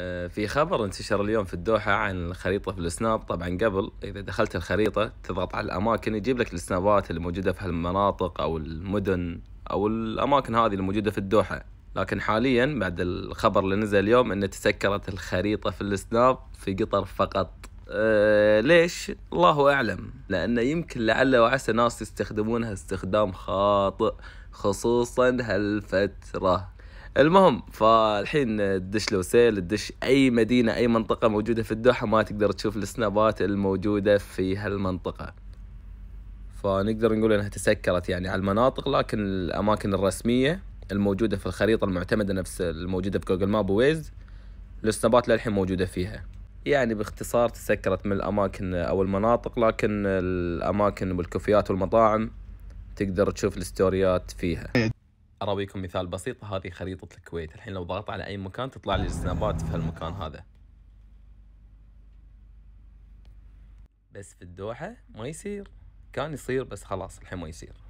آه، في خبر انتشر اليوم في الدوحة عن الخريطة في السناب طبعا قبل إذا دخلت الخريطة تضغط على الأماكن يجيب لك السنابات الموجودة في هالمناطق أو المدن أو الأماكن هذه الموجودة في الدوحة لكن حاليا بعد الخبر اللي نزل اليوم أن تسكرت الخريطة في السناب في قطر فقط أه ليش الله أعلم لأنه يمكن لعل وعسى ناس يستخدمونها استخدام خاطئ خصوصا هالفترة المهم فالحين تدش لوسيل تدش اي مدينه اي منطقه موجوده في الدوحه ما تقدر تشوف السنابات الموجوده في هالمنطقه فنقدر نقول انها تسكرت يعني على المناطق لكن الاماكن الرسميه الموجوده في الخريطه المعتمده نفس الموجوده في جوجل ماب وويز السنابات للحين موجوده فيها يعني باختصار تسكرت من الاماكن او المناطق لكن الاماكن والكوفيات والمطاعم تقدر تشوف الستوريات فيها أراويكم مثال بسيط هذه خريطة الكويت الحين لو ضغط على أي مكان تطلع لي السنابات في هالمكان هذا بس في الدوحة ما يصير كان يصير بس خلاص الحين ما يصير